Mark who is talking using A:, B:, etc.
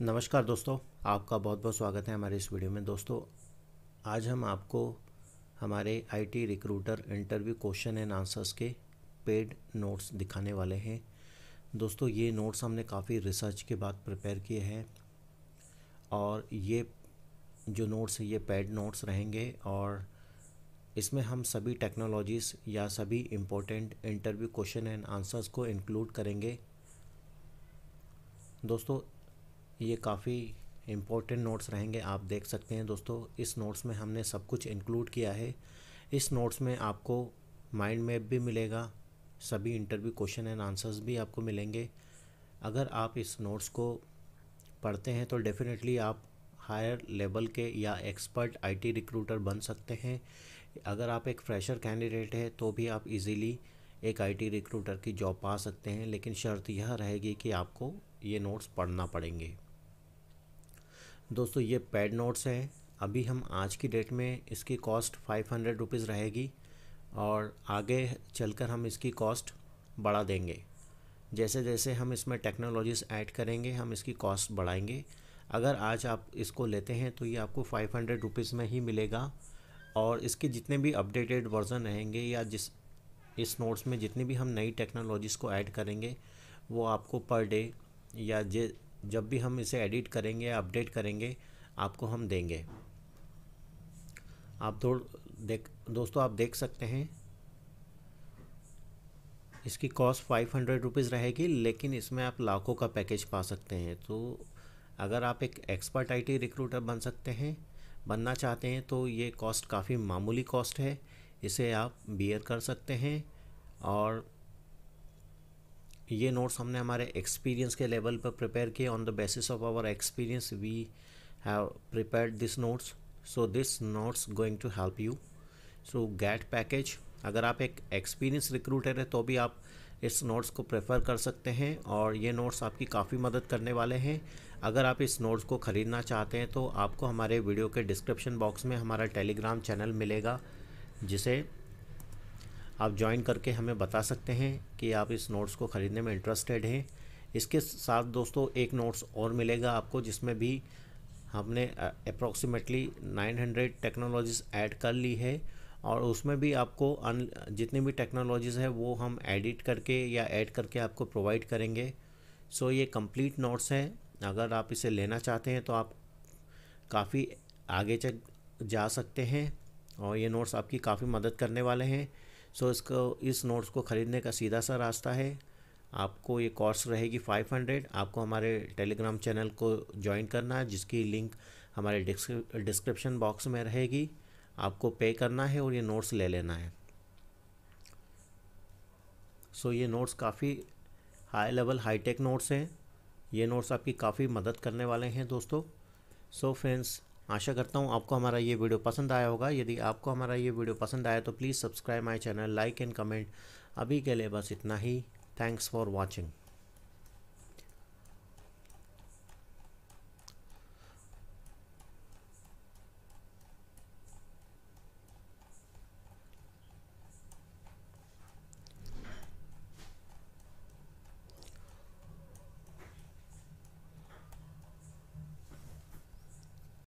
A: नमस्कार दोस्तों आपका बहुत बहुत स्वागत है हमारे इस वीडियो में दोस्तों आज हम आपको हमारे IT recruiter interview question and answers के पेड नोट्स दिखाने वाले हैं दोस्तों ये नोट्स हमने काफ़ी रिसर्च के बाद प्रिपेयर किए हैं और ये जो नोट्स ये पेड नोट्स रहेंगे और इसमें हम सभी टेक्नोलॉजीज़ या सभी important interview question and answers को इंक्लूड करेंगे दोस्तों ये काफ़ी इम्पोर्टेंट नोट्स रहेंगे आप देख सकते हैं दोस्तों इस नोट्स में हमने सब कुछ इंक्लूड किया है इस नोट्स में आपको माइंड मैप भी मिलेगा सभी इंटरव्यू क्वेश्चन एंड आंसर्स भी आपको मिलेंगे अगर आप इस नोट्स को पढ़ते हैं तो डेफिनेटली आप हायर लेवल के या एक्सपर्ट आईटी रिक्रूटर बन सकते हैं अगर आप एक फ्रेशर कैंडिडेट है तो भी आप इजीली एक आईटी रिक्रूटर की जॉब पा सकते हैं लेकिन शर्त यह रहेगी कि आपको ये नोट्स पढ़ना पड़ेंगे दोस्तों ये पैड नोट्स हैं अभी हम आज की डेट में इसकी कॉस्ट फाइव हंड्रेड रुपीज़ रहेगी और आगे चलकर हम इसकी कॉस्ट बढ़ा देंगे जैसे जैसे हम इसमें टेक्नोलॉजीज़ ऐड करेंगे हम इसकी कॉस्ट बढ़ाएंगे अगर आज आप इसको लेते हैं तो ये आपको फाइव हंड्रेड रुपीज़ में ही मिलेगा और इसके जितने भी अपडेटेड वर्ज़न रहेंगे या जिस इस नोट्स में जितनी भी हम नई टेक्नोलॉजीज़ को ऐड करेंगे वो आपको पर डे या जे जब भी हम इसे एडिट करेंगे अपडेट करेंगे आपको हम देंगे आप दो देख दोस्तों आप देख सकते हैं इसकी कॉस्ट फाइव हंड्रेड रुपीज़ रहेगी लेकिन इसमें आप लाखों का पैकेज पा सकते हैं तो अगर आप एक एक्सपर्ट आईटी रिक्रूटर बन सकते हैं बनना चाहते हैं तो ये कॉस्ट काफ़ी मामूली कॉस्ट है इसे आप बियर कर सकते हैं और ये नोट्स हमने हमारे एक्सपीरियंस के लेवल पर प्रिपेयर किए on the basis of our experience we have prepare this notes so this notes going to help you so get package अगर आप एक एक्सपीरियंस रिक्रूटर हैं तो भी आप इस नोट्स को प्रेफर कर सकते हैं और ये नोट्स आपकी काफ़ी मदद करने वाले हैं अगर आप इस नोट्स को ख़रीदना चाहते हैं तो आपको हमारे वीडियो के डिस्क्रिप्शन बॉक्स में हमारा टेलीग्राम चैनल मिलेगा जिसे आप ज्वाइन करके हमें बता सकते हैं कि आप इस नोट्स को ख़रीदने में इंटरेस्टेड हैं इसके साथ दोस्तों एक नोट्स और मिलेगा आपको जिसमें भी हमने अप्रॉक्सीमेटली 900 टेक्नोलॉजीज़ ऐड कर ली है और उसमें भी आपको अन जितनी भी टेक्नोलॉजीज़ है वो हम एडिट करके या ऐड करके आपको प्रोवाइड करेंगे सो ये कंप्लीट नोट्स हैं अगर आप इसे लेना चाहते हैं तो आप काफ़ी आगे चल जा सकते हैं और ये नोट्स आपकी काफ़ी मदद करने वाले हैं सो इसको इस नोट्स को ख़रीदने का सीधा सा रास्ता है आपको ये कॉस्ट रहेगी 500 आपको हमारे टेलीग्राम चैनल को ज्वाइन करना है जिसकी लिंक हमारे डिस्क्रिप्शन बॉक्स में रहेगी आपको पे करना है और ये नोट्स ले लेना है सो ये नोट्स काफ़ी हाई लेवल हाईटेक नोट्स हैं ये नोट्स आपकी काफ़ी मदद करने वाले हैं दोस्तों सो फ्रेंड्स आशा करता हूँ आपको हमारा ये वीडियो पसंद आया होगा यदि आपको हमारा ये वीडियो पसंद आया तो please subscribe my channel like and comment अभी के लिए बस इतना ही थैंक्स फॉर वॉचिंग